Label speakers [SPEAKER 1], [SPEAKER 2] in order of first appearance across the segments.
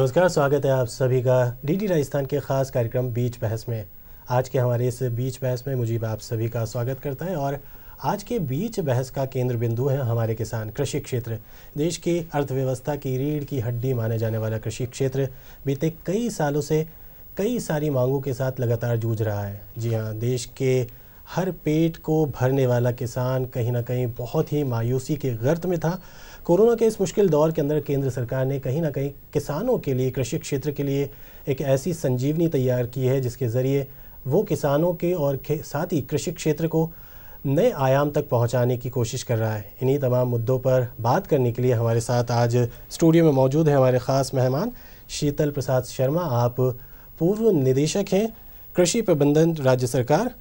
[SPEAKER 1] नमस्कार स्वागत है आप सभी का डीडी राजस्थान के खास कार्यक्रम बीच बहस में आज के हमारे इस बीच बहस में मुझे आप सभी का स्वागत करता है और आज के बीच बहस का केंद्र बिंदु है हमारे किसान कृषि क्षेत्र देश की अर्थव्यवस्था की रीढ़ की हड्डी माने जाने वाला कृषि क्षेत्र बीते कई सालों से कई सारी मांगों के साथ लगातार जूझ रहा है जी हाँ देश के हर पेट को भरने वाला किसान कहीं ना कहीं बहुत ही मायूसी के गर्त में था कोरोना के इस मुश्किल दौर के अंदर केंद्र सरकार ने कहीं ना कहीं किसानों के लिए कृषि क्षेत्र के लिए एक ऐसी संजीवनी तैयार की है जिसके ज़रिए वो किसानों के और साथ ही कृषि क्षेत्र को नए आयाम तक पहुंचाने की कोशिश कर रहा है इन्हीं तमाम मुद्दों पर बात करने के लिए हमारे साथ आज स्टूडियो में मौजूद हैं हमारे ख़ास मेहमान शीतल प्रसाद शर्मा आप पूर्व निदेशक हैं कृषि प्रबंधन राज्य सरकार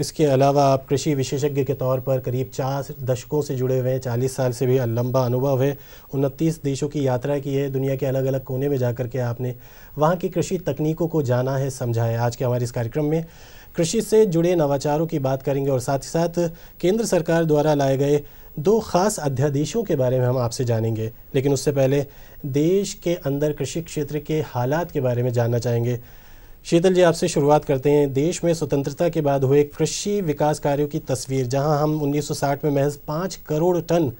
[SPEAKER 1] इसके अलावा आप कृषि विशेषज्ञ के तौर पर करीब चार दशकों से जुड़े हुए हैं चालीस साल से भी लंबा अनुभव है उनतीस देशों की यात्रा की है दुनिया के अलग अलग कोने में जा कर के आपने वहाँ की कृषि तकनीकों को जाना है समझा है आज के हमारे इस कार्यक्रम में कृषि से जुड़े नवाचारों की बात करेंगे और साथ ही साथ केंद्र सरकार द्वारा लाए गए दो खास अध्यादेशों के बारे में हम आपसे जानेंगे लेकिन उससे पहले देश के अंदर कृषि क्षेत्र के हालात के बारे में जानना चाहेंगे शीतल जी आपसे शुरुआत करते हैं देश में स्वतंत्रता के बाद हुए कृषि विकास कार्यों की तस्वीर जहां हम 1960 में महज पाँच करोड़ टन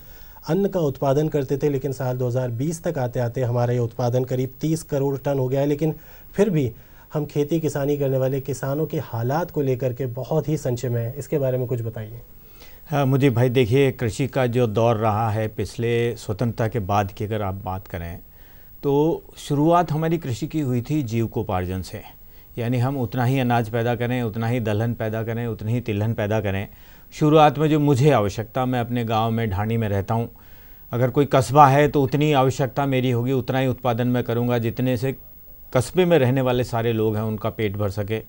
[SPEAKER 1] अन्न का उत्पादन करते थे लेकिन साल 2020 तक आते आते हमारा ये उत्पादन करीब 30 करोड़ टन हो गया है लेकिन फिर भी हम खेती किसानी करने वाले किसानों के हालात को लेकर के बहुत ही संचय में है इसके बारे में कुछ बताइए
[SPEAKER 2] हाँ मुझे भाई देखिए कृषि का जो दौर रहा है पिछले स्वतंत्रता के बाद की अगर आप बात करें तो शुरुआत हमारी कृषि की हुई थी जीव को से यानी हम उतना ही अनाज पैदा करें उतना ही दलहन पैदा करें उतनी ही तिलहन पैदा करें शुरुआत में जो मुझे आवश्यकता मैं अपने गांव में ढाणी में रहता हूँ अगर कोई कस्बा है तो उतनी आवश्यकता मेरी होगी उतना ही उत्पादन मैं करूँगा जितने से कस्बे में रहने वाले सारे लोग हैं उनका पेट भर सके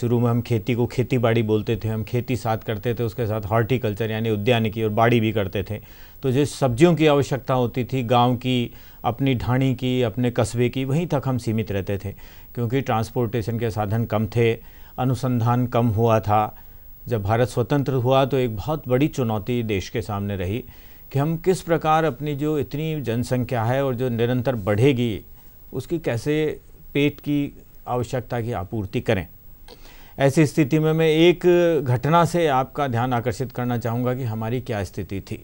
[SPEAKER 2] शुरू में हम खेती को खेती बाड़ी बोलते थे हम खेती साथ करते थे उसके साथ हॉर्टिकल्चर यानी उद्यानिकी और बाड़ी भी करते थे तो जो सब्जियों की आवश्यकता होती थी गांव की अपनी ढाणी की अपने कस्बे की वहीं तक हम सीमित रहते थे क्योंकि ट्रांसपोर्टेशन के साधन कम थे अनुसंधान कम हुआ था जब भारत स्वतंत्र हुआ तो एक बहुत बड़ी चुनौती देश के सामने रही कि हम किस प्रकार अपनी जो इतनी जनसंख्या है और जो निरंतर बढ़ेगी उसकी कैसे पेट की आवश्यकता की आपूर्ति करें ऐसी स्थिति में मैं एक घटना से आपका ध्यान आकर्षित करना चाहूँगा कि हमारी क्या स्थिति थी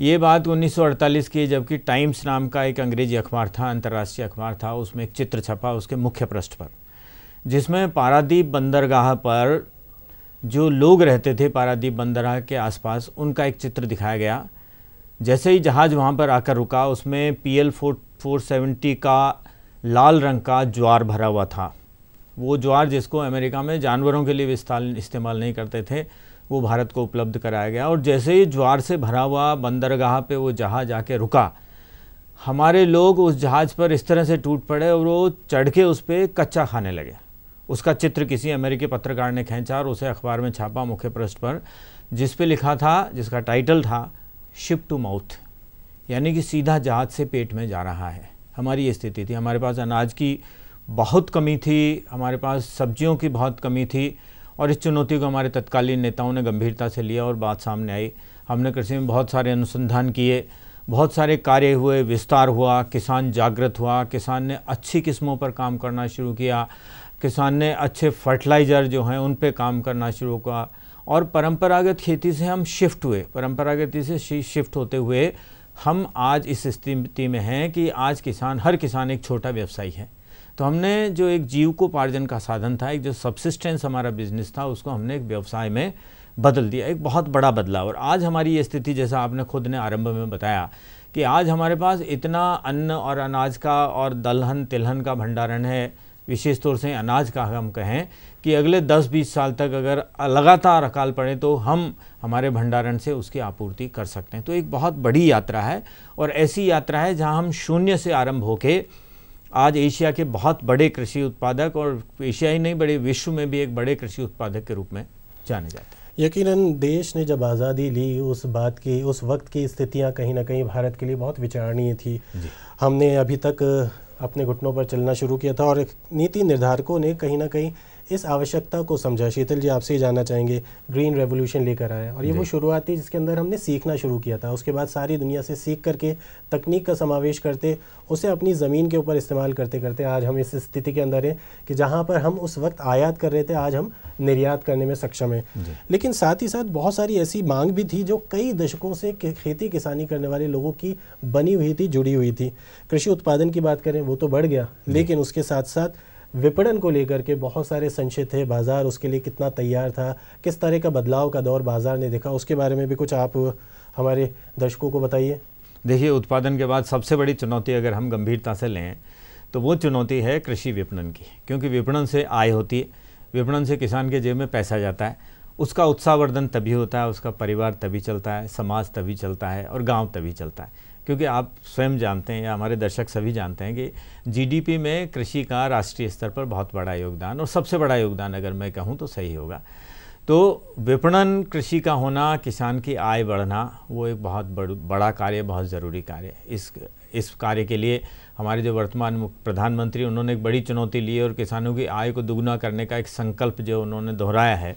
[SPEAKER 2] ये बात 1948 की जबकि टाइम्स नाम का एक अंग्रेजी अखबार था अंतर्राष्ट्रीय अखबार था उसमें एक चित्र छपा उसके मुख्य पृष्ठ पर जिसमें पारादीप बंदरगाह पर जो लोग रहते थे पारादीप बंदरगाह के आसपास उनका एक चित्र दिखाया गया जैसे ही जहाज़ वहाँ पर आकर रुका उसमें P L four four seventy का लाल रंग का ज्वार भरा हुआ था वो ज्वार जिसको अमेरिका में जानवरों के लिए इस्तेमाल नहीं करते थे वो भारत को उपलब्ध कराया गया और जैसे ही ज्वार से भरा हुआ बंदरगाह पे वो जहाज़ जाके रुका हमारे लोग उस जहाज़ पर इस तरह से टूट पड़े और वो चढ़ के उस पर कच्चा खाने लगे उसका चित्र किसी अमेरिकी पत्रकार ने खींचा और उसे अखबार में छापा मुख्य पृष्ठ पर जिस पे लिखा था जिसका टाइटल था शिप टू माउथ यानी कि सीधा जहाज से पेट में जा रहा है हमारी ये स्थिति थी हमारे पास अनाज की बहुत कमी थी हमारे पास सब्जियों की बहुत कमी थी और इस चुनौती को हमारे तत्कालीन नेताओं ने गंभीरता से लिया और बात सामने आई हमने कृषि में बहुत सारे अनुसंधान किए बहुत सारे कार्य हुए विस्तार हुआ किसान जागृत हुआ किसान ने अच्छी किस्मों पर काम करना शुरू किया किसान ने अच्छे फर्टिलाइज़र जो हैं उन पर काम करना शुरू किया और परंपरागत खेती से हम शिफ्ट हुए परंपरागत से शिफ्ट होते हुए हम आज इस स्थिति में हैं कि आज किसान हर किसान एक छोटा व्यवसायी है तो हमने जो एक जीव को उपार्जन का साधन था एक जो सब्सिस्टेंस हमारा बिजनेस था उसको हमने एक व्यवसाय में बदल दिया एक बहुत बड़ा बदलाव और आज हमारी ये स्थिति जैसा आपने खुद ने आरंभ में बताया कि आज हमारे पास इतना अन्न और अनाज का और दलहन तिलहन का भंडारण है विशेष तौर से अनाज का हम कहें कि अगले 10-20 साल तक अगर लगातार अकाल पड़े तो हम हमारे भंडारण से उसकी आपूर्ति कर सकते हैं तो एक बहुत बड़ी यात्रा है और ऐसी यात्रा है जहां हम शून्य से आरंभ होकर आज एशिया के बहुत बड़े कृषि उत्पादक और एशिया ही नहीं बड़े विश्व में भी एक बड़े कृषि उत्पादक के रूप में जाने जाते
[SPEAKER 1] हैं यकीनन देश ने जब आज़ादी ली उस बात की उस वक्त की स्थितियां कहीं ना कहीं भारत के लिए बहुत विचारणीय थी हमने अभी तक अपने घुटनों पर चलना शुरू किया था और नीति निर्धारकों ने कहीं ना कहीं इस आवश्यकता को समझा शीतल जी आपसे ही जानना चाहेंगे ग्रीन रेवोल्यूशन लेकर आया और ये वो शुरुआत थी जिसके अंदर हमने सीखना शुरू किया था उसके बाद सारी दुनिया से सीख करके तकनीक का समावेश करते उसे अपनी ज़मीन के ऊपर इस्तेमाल करते करते आज हम इस स्थिति के अंदर हैं कि जहाँ पर हम उस वक्त आयात कर रहे थे आज हम निर्यात करने में सक्षम हैं लेकिन साथ ही साथ बहुत सारी ऐसी मांग भी थी जो कई दशकों से खेती किसानी करने वाले लोगों की बनी हुई थी जुड़ी हुई थी कृषि उत्पादन की बात करें वो तो बढ़ गया लेकिन उसके साथ साथ विपणन को लेकर के बहुत सारे संशय थे बाज़ार उसके लिए कितना तैयार था किस तरह का बदलाव का दौर बाज़ार ने देखा उसके बारे में भी कुछ आप हमारे दर्शकों को बताइए
[SPEAKER 2] देखिए उत्पादन के बाद सबसे बड़ी चुनौती अगर हम गंभीरता से लें तो वो चुनौती है कृषि विपणन की क्योंकि विपणन से आय होती है विपणन से किसान के जेब में पैसा जाता है उसका उत्साहवर्धन तभी होता है उसका परिवार तभी चलता है समाज तभी चलता है और गांव तभी चलता है क्योंकि आप स्वयं जानते हैं या हमारे दर्शक सभी जानते हैं कि जीडीपी में कृषि का राष्ट्रीय स्तर पर बहुत बड़ा योगदान और सबसे बड़ा योगदान अगर मैं कहूँ तो सही होगा तो विपणन कृषि का होना किसान की आय बढ़ना वो एक बहुत बड़, बड़ा कार्य बहुत ज़रूरी कार्य इस इस कार्य के लिए हमारे जो वर्तमान प्रधानमंत्री उन्होंने एक बड़ी चुनौती ली और किसानों की आय को दोगुना करने का एक संकल्प जो उन्होंने दोहराया है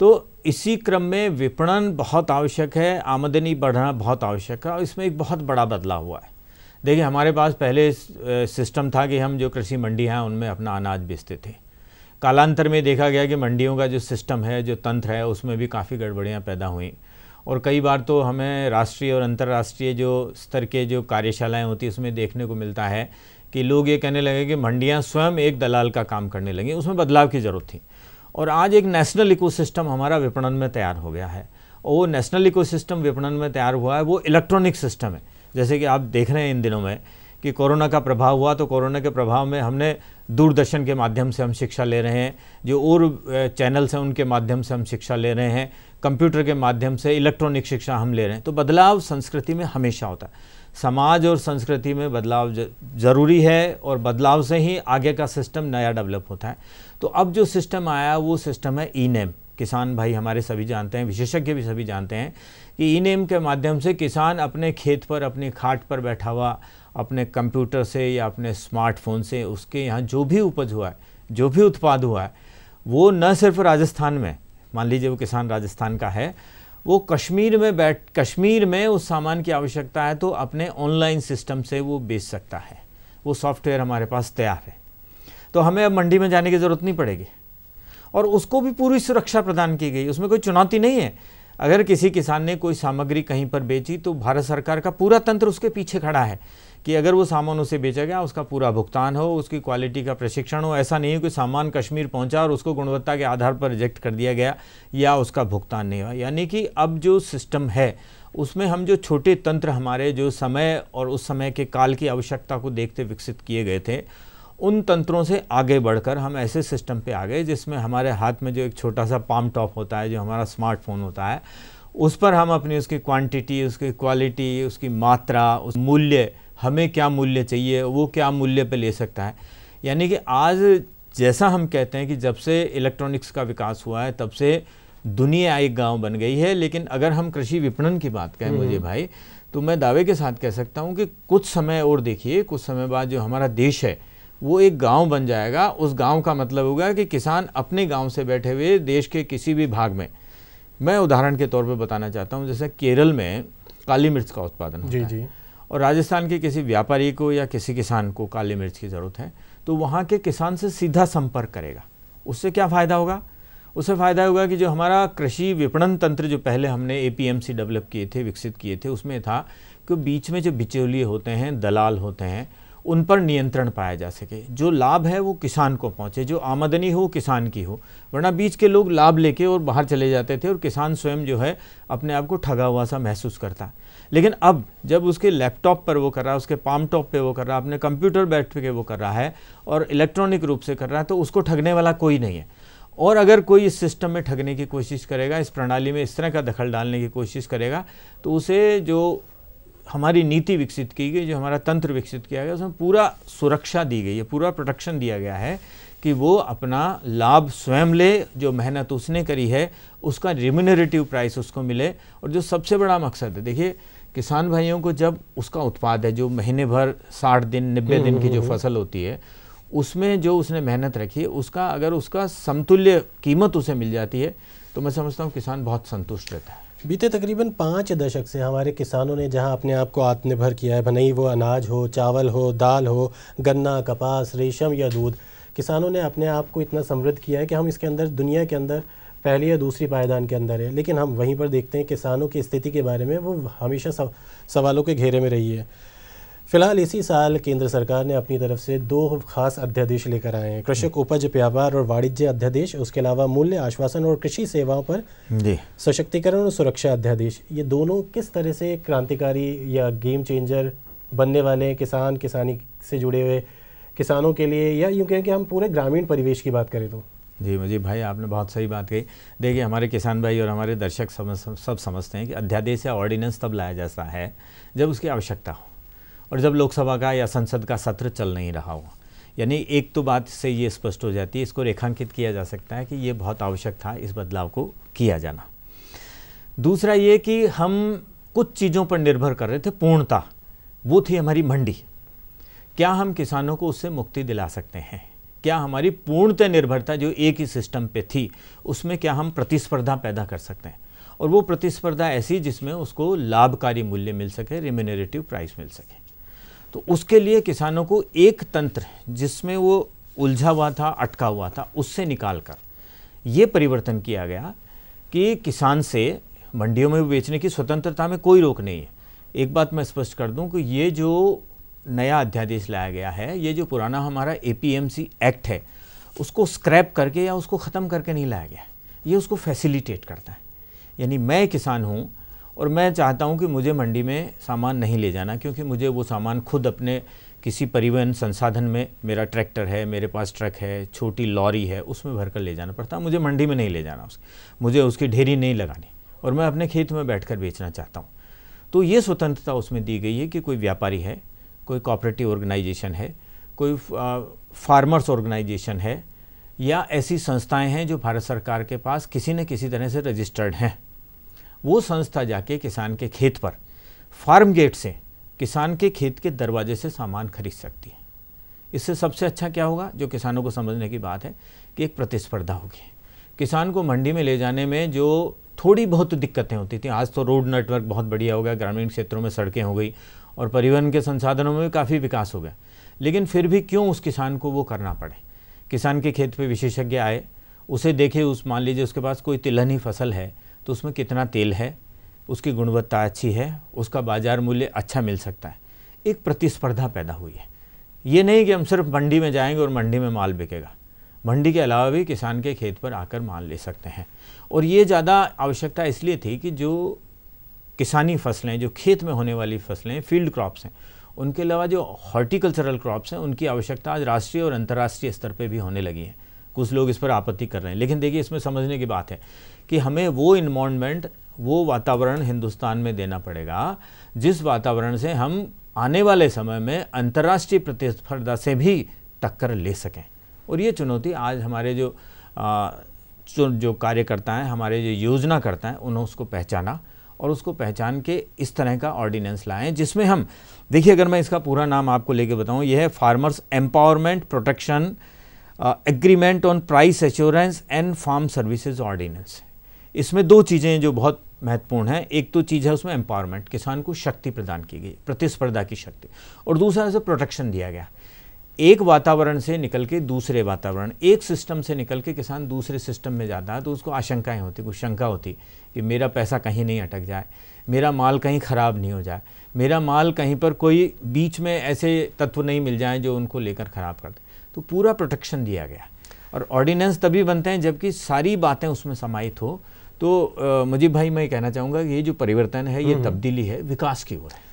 [SPEAKER 2] तो इसी क्रम में विपणन बहुत आवश्यक है आमदनी बढ़ना बहुत आवश्यक है और इसमें एक बहुत बड़ा बदलाव हुआ है देखिए हमारे पास पहले सिस्टम था कि हम जो कृषि मंडी हैं उनमें अपना अनाज बेचते थे कालांतर में देखा गया कि मंडियों का जो सिस्टम है जो तंत्र है उसमें भी काफ़ी गड़बड़ियाँ पैदा हुई और कई बार तो हमें राष्ट्रीय और अंतर्राष्ट्रीय जो स्तर के जो कार्यशालाएँ होती हैं उसमें देखने को मिलता है कि लोग ये कहने लगे कि मंडियाँ स्वयं एक दलाल का काम करने लगें उसमें बदलाव की ज़रूरत थी और आज एक नेशनल इकोसिस्टम हमारा विपणन में तैयार हो गया है और वो नेशनल इकोसिस्टम विपणन में तैयार हुआ है वो इलेक्ट्रॉनिक सिस्टम है जैसे कि आप देख रहे हैं इन दिनों में कि कोरोना का प्रभाव हुआ तो कोरोना के प्रभाव में हमने दूरदर्शन के माध्यम से हम शिक्षा ले रहे हैं जो और चैनल्स हैं उनके माध्यम से हम शिक्षा ले रहे हैं कंप्यूटर के माध्यम से इलेक्ट्रॉनिक शिक्षा हम ले रहे हैं तो बदलाव संस्कृति में हमेशा होता है समाज और संस्कृति में बदलाव ज़रूरी है और बदलाव से ही आगे का सिस्टम नया डेवलप होता है तो अब जो सिस्टम आया वो सिस्टम है ई नेम किसान भाई हमारे सभी जानते हैं विशेषज्ञ भी सभी जानते हैं कि ई नेम के माध्यम से किसान अपने खेत पर अपनी खाट पर बैठा हुआ अपने कंप्यूटर से या अपने स्मार्टफोन से उसके यहाँ जो भी उपज हुआ है जो भी उत्पाद हुआ है वो न सिर्फ राजस्थान में मान लीजिए वो किसान राजस्थान का है वो कश्मीर में बैठ कश्मीर में उस सामान की आवश्यकता है तो अपने ऑनलाइन सिस्टम से वो बेच सकता है वो सॉफ्टवेयर हमारे पास तैयार है तो हमें अब मंडी में जाने की ज़रूरत नहीं पड़ेगी और उसको भी पूरी सुरक्षा प्रदान की गई उसमें कोई चुनौती नहीं है अगर किसी किसान ने कोई सामग्री कहीं पर बेची तो भारत सरकार का पूरा तंत्र उसके पीछे खड़ा है कि अगर वो सामान उसे बेचा गया उसका पूरा भुगतान हो उसकी क्वालिटी का प्रशिक्षण हो ऐसा नहीं हो कि सामान कश्मीर पहुंचा और उसको गुणवत्ता के आधार पर रिजेक्ट कर दिया गया या उसका भुगतान नहीं हुआ यानी कि अब जो सिस्टम है उसमें हम जो छोटे तंत्र हमारे जो समय और उस समय के काल की आवश्यकता को देखते विकसित किए गए थे उन तंत्रों से आगे बढ़कर हम ऐसे सिस्टम पे आ गए जिसमें हमारे हाथ में जो एक छोटा सा पाम टॉप होता है जो हमारा स्मार्टफोन होता है उस पर हम अपनी उसकी क्वांटिटी उसकी क्वालिटी उसकी मात्रा उस मूल्य हमें क्या मूल्य चाहिए वो क्या मूल्य पे ले सकता है यानी कि आज जैसा हम कहते हैं कि जब से इलेक्ट्रॉनिक्स का विकास हुआ है तब से दुनिया एक गांव बन गई है लेकिन अगर हम कृषि विपणन की बात कहें मुझे हम्म। भाई तो मैं दावे के साथ कह सकता हूँ कि कुछ समय और देखिए कुछ समय बाद जो हमारा देश है वो एक गांव बन जाएगा उस गांव का मतलब होगा कि किसान अपने गांव से बैठे हुए देश के किसी भी भाग में मैं उदाहरण के तौर पर बताना चाहता हूँ जैसे केरल में काली मिर्च का उत्पादन होता जी है। जी और राजस्थान के किसी व्यापारी को या किसी किसान को काली मिर्च की ज़रूरत है तो वहाँ के किसान से सीधा संपर्क करेगा उससे क्या फ़ायदा होगा उससे फ़ायदा होगा कि जो हमारा कृषि विपणन तंत्र जो पहले हमने ए डेवलप किए थे विकसित किए थे उसमें था कि बीच में जो बिचौलिए होते हैं दलाल होते हैं उन पर नियंत्रण पाया जा सके जो लाभ है वो किसान को पहुंचे जो आमदनी हो किसान की हो वरना बीच के लोग लाभ लेके और बाहर चले जाते थे और किसान स्वयं जो है अपने आप को ठगा हुआ सा महसूस करता लेकिन अब जब उसके लैपटॉप पर वो कर रहा है उसके पाम टॉप पर वो कर रहा है अपने कंप्यूटर बैठ के वो कर रहा है और इलेक्ट्रॉनिक रूप से कर रहा है तो उसको ठगने वाला कोई नहीं है और अगर कोई इस सिस्टम में ठगने की कोशिश करेगा इस प्रणाली में इस तरह का दखल डालने की कोशिश करेगा तो उसे जो हमारी नीति विकसित की गई जो हमारा तंत्र विकसित किया गया उसमें पूरा सुरक्षा दी गई है पूरा प्रोटेक्शन दिया गया है कि वो अपना लाभ स्वयं ले जो मेहनत उसने करी है उसका रिम्यूनरेटिव प्राइस उसको मिले और जो सबसे बड़ा मकसद है देखिए किसान भाइयों को जब उसका उत्पाद है जो महीने भर साठ दिन नब्बे हम्म, दिन की हम्म, जो हम्म। फसल होती है उसमें जो उसने मेहनत रखी है उसका अगर उसका समतुल्य कीमत उसे मिल जाती है तो मैं समझता हूँ किसान बहुत संतुष्ट रहता है बीते तकरीबन पाँच
[SPEAKER 1] दशक से हमारे किसानों ने जहाँ अपने आप को आत्मनिर्भर किया है भनई वो अनाज हो चावल हो दाल हो गन्ना कपास रेशम या दूध किसानों ने अपने आप को इतना समृद्ध किया है कि हम इसके अंदर दुनिया के अंदर पहली या दूसरी पायदान के अंदर है लेकिन हम वहीं पर देखते हैं किसानों की स्थिति के बारे में वो हमेशा सव, सवालों के घेरे में रही है फिलहाल इसी साल केंद्र सरकार ने अपनी तरफ से दो खास अध्यादेश लेकर आए हैं कृषक उपज व्यापार और वाणिज्य अध्यादेश उसके अलावा मूल्य आश्वासन और कृषि सेवाओं पर सशक्तिकरण और सुरक्षा अध्यादेश ये दोनों किस तरह से क्रांतिकारी या गेम चेंजर बनने वाले किसान किसानी से जुड़े हुए किसानों के लिए या यूँ कहें कि हम पूरे ग्रामीण परिवेश की बात करें तो
[SPEAKER 2] जी मुझे भाई आपने बहुत सही बात कही देखिए हमारे किसान भाई और हमारे दर्शक समझ सब समझते हैं कि अध्यादेश या ऑर्डिनेंस तब लाया जाता है जब उसकी आवश्यकता हो और जब लोकसभा का या संसद का सत्र चल नहीं रहा हो यानी एक तो बात से ये स्पष्ट हो जाती है इसको रेखांकित किया जा सकता है कि ये बहुत आवश्यक था इस बदलाव को किया जाना दूसरा ये कि हम कुछ चीज़ों पर निर्भर कर रहे थे पूर्णता वो थी हमारी मंडी क्या हम किसानों को उससे मुक्ति दिला सकते हैं क्या हमारी पूर्णतः निर्भरता जो एक ही सिस्टम पे थी उसमें क्या हम प्रतिस्पर्धा पैदा कर सकते हैं और वो प्रतिस्पर्धा ऐसी जिसमें उसको लाभकारी मूल्य मिल सके रिम्यूनरेटिव प्राइस मिल सके तो उसके लिए किसानों को एक तंत्र जिसमें वो उलझा हुआ था अटका हुआ था उससे निकाल कर ये परिवर्तन किया गया कि किसान से मंडियों में बेचने की स्वतंत्रता में कोई रोक नहीं है एक बात मैं स्पष्ट कर दूं कि ये जो नया अध्यादेश लाया गया है ये जो पुराना हमारा ए एक्ट है उसको स्क्रैप करके या उसको ख़त्म करके नहीं लाया गया ये उसको फैसिलिटेट करता है यानी मैं किसान हूँ और मैं चाहता हूँ कि मुझे मंडी में सामान नहीं ले जाना क्योंकि मुझे वो सामान खुद अपने किसी परिवहन संसाधन में मेरा ट्रैक्टर है मेरे पास ट्रक है छोटी लॉरी है उसमें भर कर ले जाना पड़ता मुझे मंडी में नहीं ले जाना उसकी मुझे उसकी ढेरी नहीं लगानी और मैं अपने खेत में बैठ कर बेचना चाहता हूँ तो ये स्वतंत्रता उसमें दी गई है कि कोई व्यापारी है कोई कॉपरेटिव ऑर्गेनाइजेशन है कोई फार्मर्स ऑर्गेनाइजेशन है या ऐसी संस्थाएं हैं जो भारत सरकार के पास किसी न किसी तरह से रजिस्टर्ड हैं वो संस्था जाके किसान के खेत पर फार्म गेट से किसान के खेत के दरवाजे से सामान खरीद सकती है इससे सबसे अच्छा क्या होगा जो किसानों को समझने की बात है कि एक प्रतिस्पर्धा होगी किसान को मंडी में ले जाने में जो थोड़ी बहुत दिक्कतें होती थी आज तो रोड नेटवर्क बहुत बढ़िया हो गया ग्रामीण क्षेत्रों में सड़कें हो गई और परिवहन के संसाधनों में भी काफ़ी विकास हो गया लेकिन फिर भी क्यों उस किसान को वो करना पड़े किसान के खेत पे विशेषज्ञ आए उसे देखे उस मान लीजिए उसके पास कोई तिलहनी फसल है तो उसमें कितना तेल है उसकी गुणवत्ता अच्छी है उसका बाज़ार मूल्य अच्छा मिल सकता है एक प्रतिस्पर्धा पैदा हुई है ये नहीं कि हम सिर्फ मंडी में जाएंगे और मंडी में माल बिकेगा मंडी के अलावा भी किसान के खेत पर आकर माल ले सकते हैं और ये ज़्यादा आवश्यकता इसलिए थी कि जो किसानी फसलें जो खेत में होने वाली फसलें फील्ड क्रॉप्स हैं उनके अलावा जो हॉर्टिकल्चरल क्रॉप्स हैं उनकी आवश्यकता आज राष्ट्रीय और अंतर्राष्ट्रीय स्तर पर भी होने लगी है कुछ लोग इस पर आपत्ति कर रहे हैं लेकिन देखिए इसमें समझने की बात है कि हमें वो इन्वामेंट वो वातावरण हिंदुस्तान में देना पड़ेगा जिस वातावरण से हम आने वाले समय में अंतर्राष्ट्रीय प्रतिस्पर्धा से भी टक्कर ले सकें और ये चुनौती आज हमारे जो आ, जो कार्यकर्ता हैं हमारे जो योजना करता हैं उन्होंने उसको पहचाना और उसको पहचान के इस तरह का ऑर्डिनेंस लाएं जिसमें हम देखिए अगर मैं इसका पूरा नाम आपको लेके बताऊं यह है farmers empowerment protection agreement on price assurance and farm services ordinance इसमें दो चीज़ें जो बहुत महत्वपूर्ण है एक तो चीज़ है उसमें एम्पावरमेंट किसान को शक्ति प्रदान की गई प्रतिस्पर्धा की शक्ति और दूसरा उसे प्रोटेक्शन दिया गया एक वातावरण से निकल के दूसरे वातावरण एक सिस्टम से निकल के किसान दूसरे सिस्टम में जाता है तो उसको आशंकाएं होती कुछ शंका होती कि मेरा पैसा कहीं नहीं अटक जाए मेरा माल कहीं ख़राब नहीं हो जाए मेरा माल कहीं पर कोई बीच में ऐसे तत्व नहीं मिल जाए जो उनको लेकर ख़राब कर दे तो पूरा प्रोटेक्शन दिया गया और ऑर्डिनेंस तभी बनते हैं जबकि सारी बातें उसमें समाहित हो तो मुझे भाई मैं कहना चाहूँगा कि ये जो परिवर्तन है ये हम्म। तब्दीली है विकास की ओर है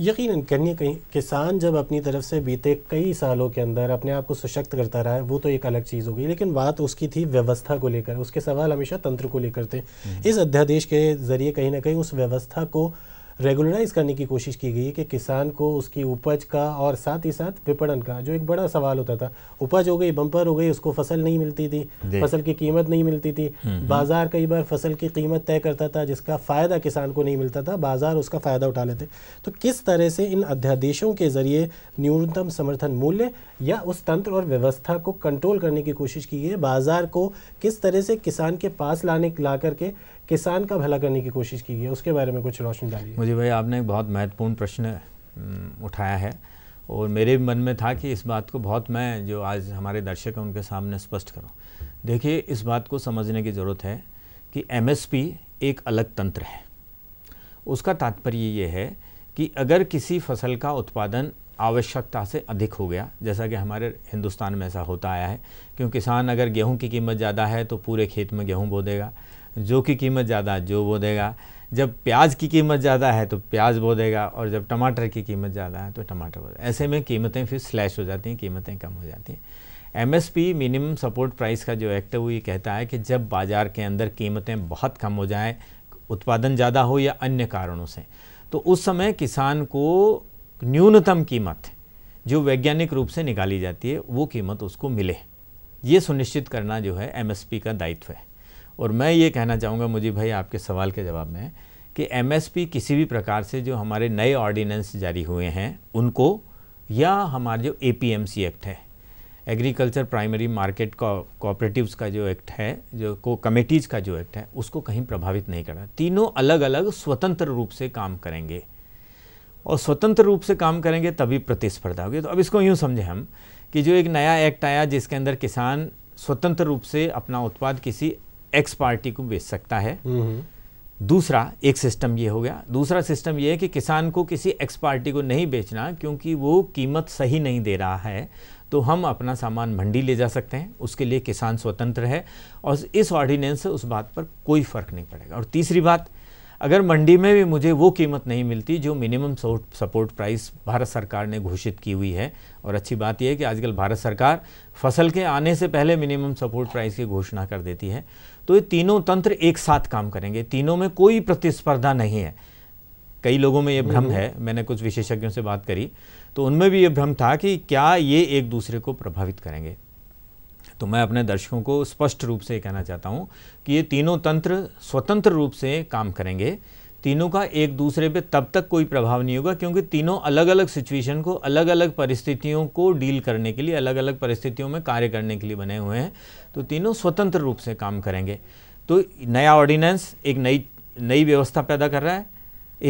[SPEAKER 1] यकीन करनी कहीं किसान जब अपनी तरफ से बीते कई सालों के अंदर अपने आप को सशक्त करता रहा है वो तो एक अलग चीज़ हो गई लेकिन बात उसकी थी व्यवस्था को लेकर उसके सवाल हमेशा तंत्र को लेकर थे हम्म। इस अध्यादेश के ज़रिए कहीं ना कहीं उस व्यवस्था को रेगुलराइज करने की कोशिश की गई है कि किसान को उसकी उपज का और साथ ही साथ विपणन का जो एक बड़ा सवाल होता था उपज हो गई बंपर हो गई उसको फसल नहीं मिलती थी फसल की कीमत नहीं मिलती थी हम्म, हम्म। बाजार कई बार फसल की कीमत तय करता था जिसका फ़ायदा किसान को नहीं मिलता था बाजार उसका फ़ायदा उठा लेते तो किस तरह से इन अध्यादेशों के ज़रिए न्यूनतम समर्थन मूल्य या उस तंत्र और व्यवस्था को कंट्रोल करने की कोशिश की गई है बाजार को किस तरह से किसान के पास लाने ला करके किसान का भला करने की कोशिश की गई उसके बारे में कुछ रोशनी डाली मुझे
[SPEAKER 2] भाई आपने एक बहुत महत्वपूर्ण प्रश्न उठाया है और मेरे भी मन में था कि इस बात को बहुत मैं जो आज हमारे दर्शक हैं उनके सामने स्पष्ट करूं देखिए इस बात को समझने की ज़रूरत है कि एम एक अलग तंत्र है उसका तात्पर्य ये है कि अगर किसी फसल का उत्पादन आवश्यकता से अधिक हो गया जैसा कि हमारे हिंदुस्तान में ऐसा होता आया है क्योंकि किसान अगर गेहूं की कीमत ज़्यादा है तो पूरे खेत में गेहूं बो देगा जो की कीमत ज़्यादा जो बो देगा जब प्याज की कीमत ज़्यादा है तो प्याज बो देगा और जब टमाटर की कीमत ज़्यादा है तो टमाटर बो ऐसे में कीमतें फिर स्लैश हो जाती हैं कीमतें कम हो जाती हैं एमएसपी मिनिमम सपोर्ट प्राइस का जो एक्ट है वो ये कहता है कि जब बाज़ार के अंदर कीमतें बहुत कम हो जाएँ उत्पादन ज़्यादा हो या अन्य कारणों से तो उस समय किसान को न्यूनतम कीमत जो वैज्ञानिक रूप से निकाली जाती है वो कीमत उसको मिले ये सुनिश्चित करना जो है एमएसपी का दायित्व है और मैं ये कहना चाहूँगा मुझे भाई आपके सवाल के जवाब में कि एम किसी भी प्रकार से जो हमारे नए ऑर्डिनेंस जारी हुए हैं उनको या हमारे जो ए एक्ट है एग्रीकल्चर प्राइमरी मार्केट कोऑपरेटिव्स का जो एक्ट है जो को कमेटीज़ का जो एक्ट है उसको कहीं प्रभावित नहीं करना तीनों अलग अलग स्वतंत्र रूप से काम करेंगे और स्वतंत्र रूप से काम करेंगे तभी प्रतिस्पर्धा होगी तो अब इसको यूँ समझें हम कि जो एक नया एक्ट आया जिसके अंदर किसान स्वतंत्र रूप से अपना उत्पाद किसी एक्स पार्टी को बेच सकता है दूसरा एक सिस्टम ये हो गया दूसरा सिस्टम ये है कि किसान को किसी एक्स पार्टी को नहीं बेचना क्योंकि वो कीमत सही नहीं दे रहा है तो हम अपना सामान मंडी ले जा सकते हैं उसके लिए किसान स्वतंत्र है और इस ऑर्डिनेंस से उस बात पर कोई फ़र्क नहीं पड़ेगा और तीसरी बात अगर मंडी में भी मुझे वो कीमत नहीं मिलती जो मिनिमम सपोर्ट प्राइस भारत सरकार ने घोषित की हुई है और अच्छी बात यह है कि आजकल भारत सरकार फसल के आने से पहले मिनिमम सपोर्ट प्राइस की घोषणा कर देती है तो ये तीनों तंत्र एक साथ काम करेंगे तीनों में कोई प्रतिस्पर्धा नहीं है कई लोगों में ये भ्रम हम्म। है मैंने कुछ विशेषज्ञों से बात करी तो उनमें भी ये भ्रम था कि क्या ये एक दूसरे को प्रभावित करेंगे तो मैं अपने दर्शकों को स्पष्ट रूप से कहना चाहता हूँ कि ये तीनों तंत्र स्वतंत्र रूप से काम करेंगे तीनों का एक दूसरे पे तब तक कोई प्रभाव नहीं होगा क्योंकि तीनों अलग अलग सिचुएशन को अलग अलग परिस्थितियों को डील करने के लिए अलग अलग परिस्थितियों में कार्य करने के लिए बने हुए हैं तो तीनों स्वतंत्र रूप से काम करेंगे तो नया ऑर्डिनेंस एक नई नई व्यवस्था पैदा कर रहा है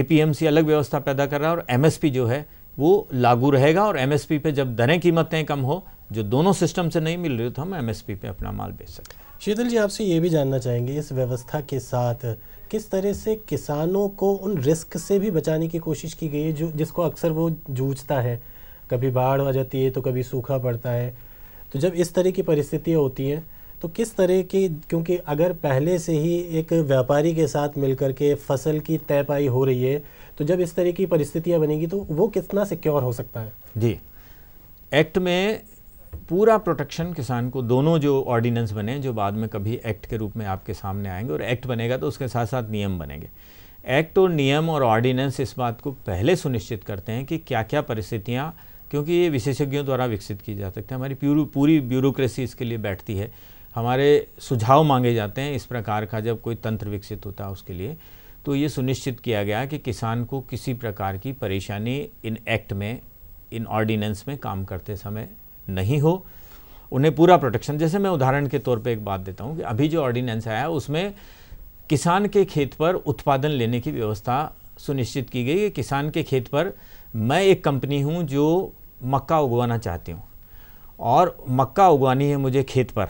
[SPEAKER 2] एपीएमसी अलग व्यवस्था पैदा कर रहा है और एमएसपी जो है वो लागू रहेगा और एमएसपी पे जब दरें कीमतें कम हो जो दोनों सिस्टम से नहीं मिल रही तो हम एमएसपी पे अपना माल बेच सकते हैं शीतल जी
[SPEAKER 1] आपसे ये भी जानना चाहेंगे इस व्यवस्था के साथ किस तरह से किसानों को उन रिस्क से भी बचाने की कोशिश की गई है जो जिसको अक्सर वो जूझता है कभी बाढ़ आ जाती है तो कभी सूखा पड़ता है तो जब इस तरह की परिस्थितियाँ होती हैं तो किस तरह की क्योंकि अगर पहले से ही एक व्यापारी के साथ मिलकर के फसल की तय पाई हो रही है तो जब इस तरह की परिस्थितियाँ बनेगी तो वो कितना सिक्योर हो सकता है
[SPEAKER 2] जी एक्ट में पूरा प्रोटेक्शन किसान को दोनों जो ऑर्डिनेंस बने जो बाद में कभी एक्ट के रूप में आपके सामने आएंगे और एक्ट बनेगा तो उसके साथ साथ नियम बनेंगे एक्ट और नियम और ऑर्डिनेंस इस बात को पहले सुनिश्चित करते हैं कि क्या क्या परिस्थितियाँ क्योंकि ये विशेषज्ञों द्वारा विकसित की जा सकती है हमारी पूरी पूरी ब्यूरोक्रेसी इसके लिए बैठती है हमारे सुझाव मांगे जाते हैं इस प्रकार का जब कोई तंत्र विकसित होता है उसके लिए तो ये सुनिश्चित किया गया कि किसान को किसी प्रकार की परेशानी इन एक्ट में इन ऑर्डिनेंस में काम करते समय नहीं हो उन्हें पूरा प्रोटेक्शन जैसे मैं उदाहरण के तौर पे एक बात देता हूँ कि अभी जो ऑर्डिनेंस आया है उसमें किसान के खेत पर उत्पादन लेने की व्यवस्था सुनिश्चित की गई कि किसान के खेत पर मैं एक कंपनी हूँ जो मक्का उगवाना चाहती हूँ और मक्का उगवानी है मुझे खेत पर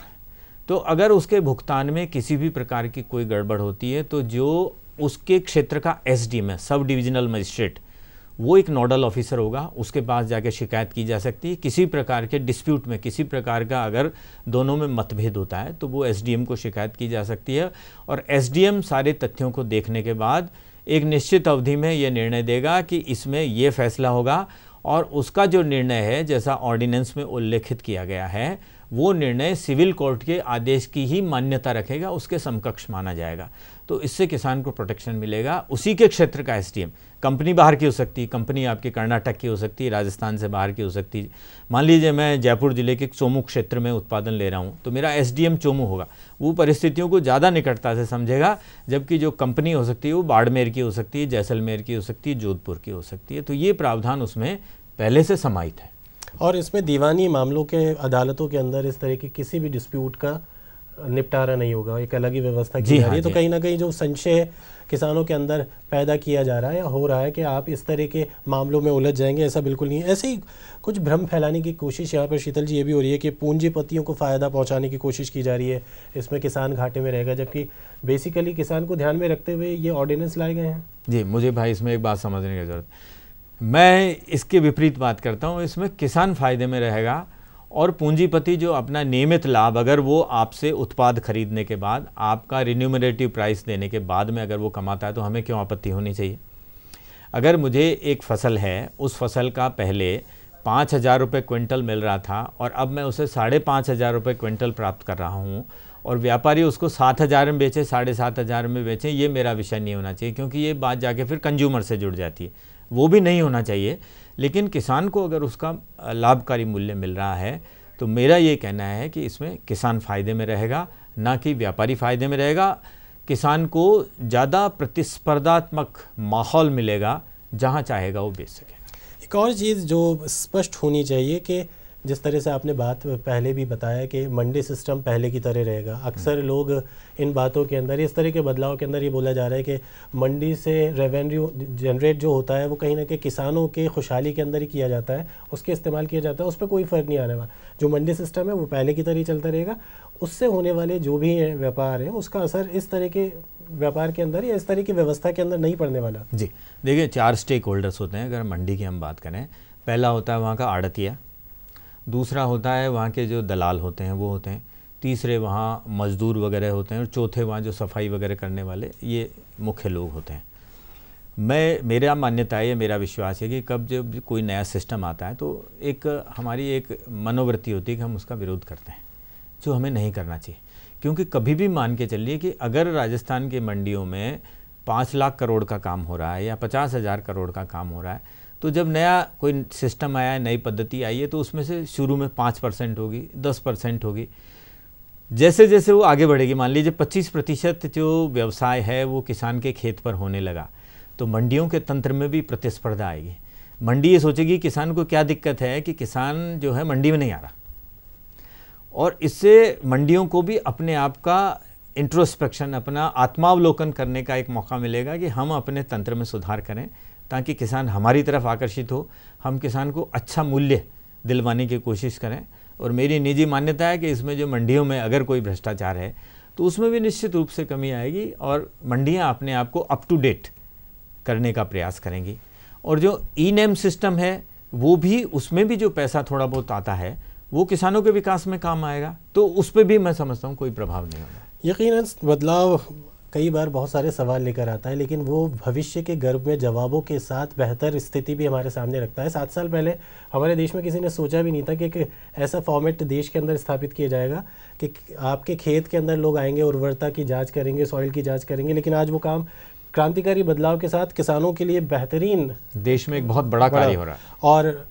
[SPEAKER 2] तो अगर उसके भुगतान में किसी भी प्रकार की कोई गड़बड़ होती है तो जो उसके क्षेत्र का एस डी है सब डिविजनल मजिस्ट्रेट वो एक नोडल ऑफिसर होगा उसके पास जाके शिकायत की जा सकती है किसी प्रकार के डिस्प्यूट में किसी प्रकार का अगर दोनों में मतभेद होता है तो वो एसडीएम को शिकायत की जा सकती है और एसडीएम सारे तथ्यों को देखने के बाद एक निश्चित अवधि में ये निर्णय देगा कि इसमें ये फैसला होगा और उसका जो निर्णय है जैसा ऑर्डिनेंस में उल्लेखित किया गया है वो निर्णय सिविल कोर्ट के आदेश की ही मान्यता रखेगा उसके समकक्ष माना जाएगा तो इससे किसान को प्रोटेक्शन मिलेगा उसी के क्षेत्र का एसडीएम कंपनी बाहर की हो सकती है कंपनी आपकी कर्नाटक की हो सकती है राजस्थान से बाहर की हो सकती है मान लीजिए मैं जयपुर ज़िले के चोमू क्षेत्र में उत्पादन ले रहा हूँ तो मेरा एस डी चोमू होगा वो परिस्थितियों को ज़्यादा निकटता से समझेगा जबकि जो कंपनी हो सकती है वो बाड़मेर की हो सकती है जैसलमेर की हो सकती है जोधपुर की हो सकती है तो ये प्रावधान उसमें पहले से समाहित है और इसमें
[SPEAKER 1] दीवानी मामलों के अदालतों के अंदर इस तरह के किसी भी डिस्प्यूट का निपटारा नहीं होगा एक अलग ही व्यवस्था की जा रही हाँ, है तो कहीं ना कहीं जो संशय किसानों के अंदर पैदा किया जा रहा है या हो रहा है कि आप इस तरह के मामलों में उलझ जाएंगे ऐसा बिल्कुल नहीं है ऐसे ही कुछ भ्रम फैलाने की कोशिश यहाँ पर शीतल जी ये भी हो रही है कि पूंजीपतियों को फ़ायदा पहुँचाने की कोशिश की जा रही है इसमें किसान
[SPEAKER 2] घाटे में रहेगा जबकि बेसिकली किसान को ध्यान में रखते हुए ये ऑर्डिनेंस लाए गए हैं जी मुझे भाई इसमें एक बात समझने की ज़रूरत मैं इसके विपरीत बात करता हूँ इसमें किसान फायदे में रहेगा और पूंजीपति जो अपना नियमित लाभ अगर वो आपसे उत्पाद खरीदने के बाद आपका रिन्यूमरेटिव प्राइस देने के बाद में अगर वो कमाता है तो हमें क्यों आपत्ति होनी चाहिए अगर मुझे एक फसल है उस फसल का पहले पाँच हज़ार रुपये क्विंटल मिल रहा था और अब मैं उसे साढ़े पाँच हज़ार रुपये क्विंटल प्राप्त कर रहा हूँ और व्यापारी उसको सात हज़ार में बेचे साढ़े सात हज़ार में बेचें ये मेरा विषय नहीं होना चाहिए क्योंकि ये बात जाके फिर कंज्यूमर से जुड़ जाती है वो भी नहीं होना चाहिए लेकिन किसान को अगर उसका लाभकारी मूल्य मिल रहा है तो मेरा ये कहना है कि इसमें किसान फ़ायदे में रहेगा ना कि व्यापारी फ़ायदे में रहेगा किसान को ज़्यादा प्रतिस्पर्धात्मक माहौल मिलेगा जहाँ चाहेगा वो बेच सकेगा एक और चीज़ जो स्पष्ट होनी चाहिए कि
[SPEAKER 1] जिस तरह से आपने बात पहले भी बताया कि मंडी सिस्टम पहले की तरह रहेगा अक्सर हम्म। लोग इन बातों के अंदर इस तरह के बदलाव के अंदर ये बोला जा रहा है कि मंडी से रेवेन्यू जनरेट जो होता है वो कहीं ना कहीं किसानों के खुशहाली के अंदर ही किया जाता है उसके इस्तेमाल किया जाता है उस पर कोई फ़र्क नहीं आने वाला जो मंडी सिस्टम है वो पहले की तरह ही चलता रहेगा उससे होने वाले जो भी हैं व्यापार हैं उसका असर इस तरह के व्यापार के अंदर या इस तरह की व्यवस्था के अंदर नहीं पड़ने वाला
[SPEAKER 2] जी देखिए चार स्टेक होल्डर्स होते हैं अगर मंडी की हम बात करें पहला होता है वहाँ का आड़तिया दूसरा होता है वहाँ के जो दलाल होते हैं वो होते हैं तीसरे वहाँ मज़दूर वगैरह होते हैं और चौथे वहाँ जो सफाई वगैरह करने वाले ये मुख्य लोग होते हैं मैं मेरा मान्यता है मेरा विश्वास है कि कब जब कोई नया सिस्टम आता है तो एक हमारी एक मनोवृत्ति होती है कि हम उसका विरोध करते हैं जो हमें नहीं करना चाहिए क्योंकि कभी भी मान के चलिए कि अगर राजस्थान के मंडियों में पाँच लाख करोड़ का काम हो रहा है या पचास हज़ार करोड़ का काम हो रहा है तो जब नया कोई सिस्टम आया है नई पद्धति आई है तो उसमें से शुरू में पाँच परसेंट होगी दस परसेंट होगी जैसे जैसे वो आगे बढ़ेगी मान लीजिए पच्चीस प्रतिशत जो व्यवसाय है वो किसान के खेत पर होने लगा तो मंडियों के तंत्र में भी प्रतिस्पर्धा आएगी मंडी ये सोचेगी किसान को क्या दिक्कत है कि किसान जो है मंडी में नहीं आ रहा और इससे मंडियों को भी अपने आप का इंट्रोस्पेक्शन अपना आत्मावलोकन करने का एक मौका मिलेगा कि हम अपने तंत्र में सुधार करें ताकि किसान हमारी तरफ आकर्षित हो हम किसान को अच्छा मूल्य दिलवाने की कोशिश करें और मेरी निजी मान्यता है कि इसमें जो मंडियों में अगर कोई भ्रष्टाचार है तो उसमें भी निश्चित रूप से कमी आएगी और मंडियाँ अपने आप को अप टू डेट करने का प्रयास करेंगी और जो ई नेम सिस्टम है वो भी उसमें भी जो पैसा थोड़ा बहुत आता है वो किसानों के विकास में काम आएगा तो उस पर भी मैं समझता हूँ कोई प्रभाव नहीं होगा
[SPEAKER 1] यकीन बदलाव कई बार बहुत सारे सवाल लेकर आता है लेकिन वो भविष्य के गर्भ में जवाबों के साथ बेहतर स्थिति भी हमारे सामने रखता है सात साल पहले हमारे देश में किसी ने सोचा भी नहीं था कि एक ऐसा फॉर्मेट देश के अंदर स्थापित किया जाएगा कि आपके खेत के अंदर लोग आएंगे उर्वरता की जाँच करेंगे सॉइल की जाँच करेंगे लेकिन आज वो काम क्रांतिकारी बदलाव के साथ किसानों के लिए बेहतरीन
[SPEAKER 2] देश में एक बहुत बड़ा, कार्य हो रहा है
[SPEAKER 1] और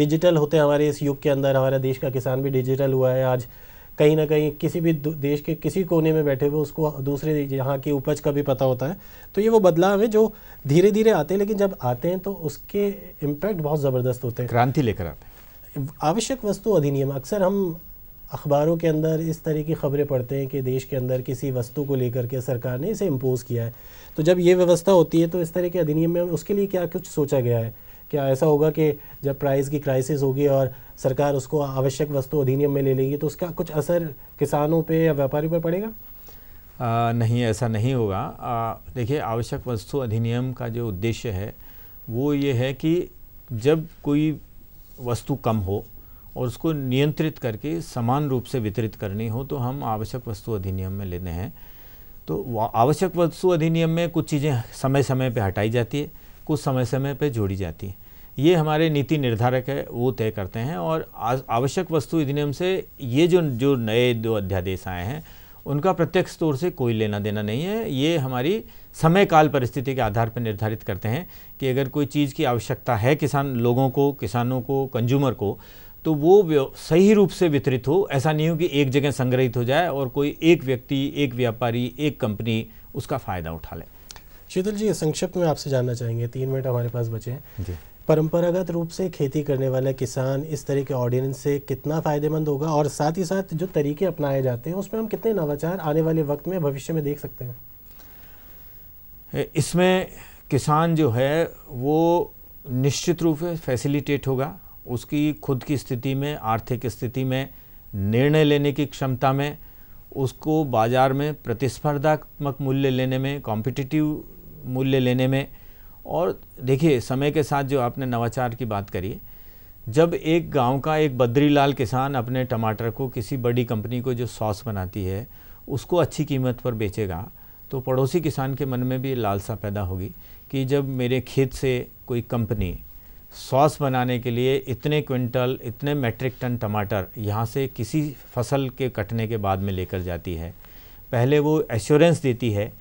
[SPEAKER 1] डिजिटल होते हमारे इस युग के अंदर हमारा देश का किसान भी डिजिटल हुआ है आज कहीं ना कहीं किसी भी देश के किसी कोने में बैठे हुए उसको दूसरे यहाँ की उपज का भी पता होता है तो ये वो बदलाव है जो धीरे धीरे आते हैं लेकिन जब आते हैं तो उसके इम्पैक्ट बहुत ज़बरदस्त होते हैं क्रांति लेकर आते हैं आवश्यक वस्तु अधिनियम अक्सर हम अखबारों के अंदर इस तरह की खबरें पढ़ते हैं कि देश के अंदर किसी वस्तु को लेकर के सरकार ने इसे इम्पोज़ किया है तो जब ये व्यवस्था होती है तो इस तरह के अधिनियम में उसके लिए क्या कुछ सोचा गया है क्या ऐसा होगा कि जब प्राइस की क्राइसिस होगी और सरकार उसको आवश्यक वस्तु अधिनियम में ले लेगी तो उसका कुछ असर किसानों पे या व्यापारी पर पड़ेगा
[SPEAKER 2] आ, नहीं ऐसा नहीं होगा देखिए आवश्यक वस्तु अधिनियम का जो उद्देश्य है वो ये है कि जब कोई वस्तु कम हो और उसको नियंत्रित करके समान रूप से वितरित करनी हो तो हम आवश्यक वस्तु अधिनियम में लेते हैं तो आवश्यक वस्तु अधिनियम में कुछ चीज़ें समय समय पर हटाई जाती है कुछ समय समय पर जोड़ी जाती है ये हमारे नीति निर्धारक है वो तय करते हैं और आवश्यक वस्तु अधिनियम से ये जो जो नए दो अध्यादेश आए हैं उनका प्रत्यक्ष तौर से कोई लेना देना नहीं है ये हमारी समय काल परिस्थिति के आधार पर निर्धारित करते हैं कि अगर कोई चीज़ की आवश्यकता है किसान लोगों को किसानों को कंज्यूमर को तो वो सही रूप से वितरित हो ऐसा नहीं हो कि एक जगह संग्रहित हो जाए और कोई एक व्यक्ति एक व्यापारी एक कंपनी उसका फ़ायदा उठा ले
[SPEAKER 1] शीतल जी संक्षिप्त में आपसे जानना चाहेंगे तीन मिनट हमारे पास बचे हैं जी परंपरागत रूप से खेती करने वाला किसान इस तरह के ऑर्डिनेंस से कितना फ़ायदेमंद होगा और साथ ही साथ जो तरीके अपनाए जाते हैं उसमें हम कितने नवाचार आने वाले वक्त में भविष्य में देख सकते हैं
[SPEAKER 2] इसमें किसान जो है वो निश्चित रूप से फैसिलिटेट होगा उसकी खुद की स्थिति में आर्थिक स्थिति में निर्णय लेने की क्षमता में उसको बाज़ार में प्रतिस्पर्धात्मक मूल्य लेने में कॉम्पिटिटिव मूल्य लेने में और देखिए समय के साथ जो आपने नवाचार की बात करी है जब एक गांव का एक बद्रीलाल किसान अपने टमाटर को किसी बड़ी कंपनी को जो सॉस बनाती है उसको अच्छी कीमत पर बेचेगा तो पड़ोसी किसान के मन में भी लालसा पैदा होगी कि जब मेरे खेत से कोई कंपनी सॉस बनाने के लिए इतने क्विंटल इतने मेट्रिक टन टमाटर यहाँ से किसी फसल के कटने के बाद में लेकर जाती है पहले वो एश्योरेंस देती है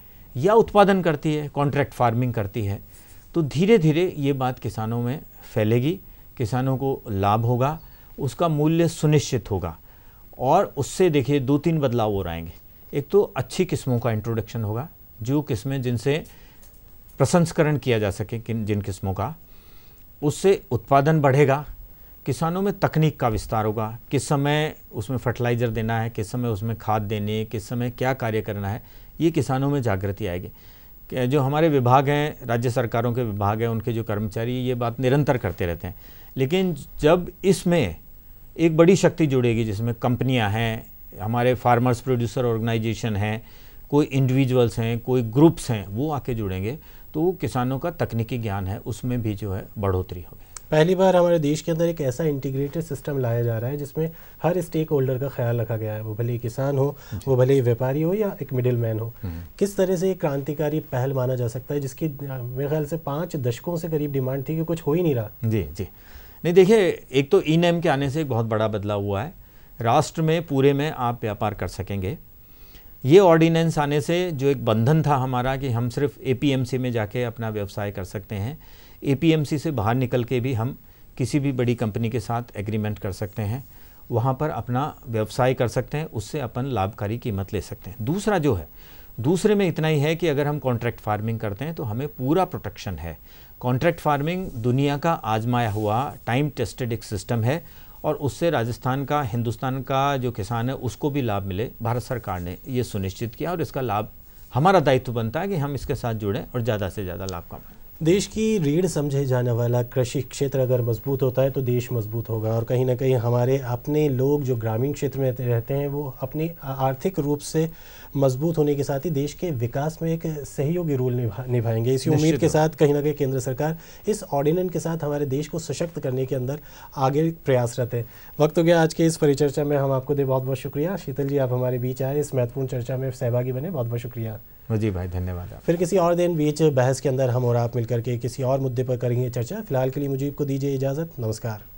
[SPEAKER 2] या उत्पादन करती है कॉन्ट्रैक्ट फार्मिंग करती है तो धीरे धीरे ये बात किसानों में फैलेगी किसानों को लाभ होगा उसका मूल्य सुनिश्चित होगा और उससे देखिए दो तीन बदलाव और आएंगे एक तो अच्छी किस्मों का इंट्रोडक्शन होगा जो किस्में जिनसे प्रसंस्करण किया जा सके किन जिन किस्मों का उससे उत्पादन बढ़ेगा किसानों में तकनीक का विस्तार होगा किस समय उसमें फर्टिलाइज़र देना है किस समय उसमें खाद देनी है किस समय क्या कार्य करना है ये किसानों में जागृति आएगी जो हमारे विभाग हैं राज्य सरकारों के विभाग हैं उनके जो कर्मचारी ये बात निरंतर करते रहते हैं लेकिन जब इसमें एक बड़ी शक्ति जुड़ेगी जिसमें कंपनियां हैं हमारे फार्मर्स प्रोड्यूसर ऑर्गेनाइजेशन हैं कोई इंडिविजुअल्स हैं कोई ग्रुप्स हैं वो आके जुड़ेंगे तो किसानों का तकनीकी ज्ञान है उसमें भी जो है बढ़ोतरी होगी
[SPEAKER 1] पहली बार हमारे देश के अंदर एक ऐसा इंटीग्रेटेड सिस्टम लाया जा रहा है जिसमें हर स्टेक होल्डर का ख्याल रखा गया है वो भले किसान हो वो भले व्यापारी हो या एक मिडिल मैन हो हम्म। किस तरह से एक क्रांतिकारी पहल माना जा सकता है जिसकी मेरे ख्याल से पाँच दशकों से करीब डिमांड थी कि कुछ हो ही नहीं रहा
[SPEAKER 2] जी जी नहीं देखिए एक तो ई e के आने से एक बहुत बड़ा बदलाव हुआ है राष्ट्र में पूरे में आप व्यापार कर सकेंगे ये ऑर्डिनेंस आने से जो एक बंधन था हमारा कि हम सिर्फ ए में जाके अपना व्यवसाय कर सकते हैं ए से बाहर निकल के भी हम किसी भी बड़ी कंपनी के साथ एग्रीमेंट कर सकते हैं वहाँ पर अपना व्यवसाय कर सकते हैं उससे अपन लाभकारी कीमत ले सकते हैं दूसरा जो है दूसरे में इतना ही है कि अगर हम कॉन्ट्रैक्ट फार्मिंग करते हैं तो हमें पूरा प्रोटेक्शन है कॉन्ट्रैक्ट फार्मिंग दुनिया का आजमाया हुआ टाइम टेस्टेड एक सिस्टम है और उससे राजस्थान का हिंदुस्तान का जो किसान है उसको भी लाभ मिले भारत सरकार ने ये सुनिश्चित किया और इसका लाभ हमारा दायित्व बनता है कि हम इसके साथ जुड़ें और ज़्यादा से ज़्यादा लाभ कमाएँ देश
[SPEAKER 1] की रीढ़ समझे जाने वाला कृषि क्षेत्र अगर मजबूत होता है तो देश मजबूत होगा और कहीं ना कहीं हमारे अपने लोग जो ग्रामीण क्षेत्र में रहते हैं वो अपने आर्थिक रूप से मजबूत होने के साथ ही देश के विकास में एक सहयोगी रोल निभा, निभाएंगे इसी उम्मीद के साथ कहीं ना कहीं केंद्र सरकार इस ऑर्डिनेंस के साथ हमारे देश को सशक्त करने के अंदर आगे प्रयासरत है वक्त हो गया आज के इस परिचर्चा में हम आपको दे बहुत बहुत शुक्रिया शीतल जी आप हमारे बीच आए इस महत्वपूर्ण चर्चा में सहभागी बने बहुत बहुत शुक्रिया
[SPEAKER 2] जी भाई धन्यवाद फिर
[SPEAKER 1] किसी और दिन बीच बहस के अंदर हम और आप मिलकर के किसी और मुद्दे पर करेंगे चर्चा फिलहाल के लिए मुझीब को दीजिए इजाज़त नमस्कार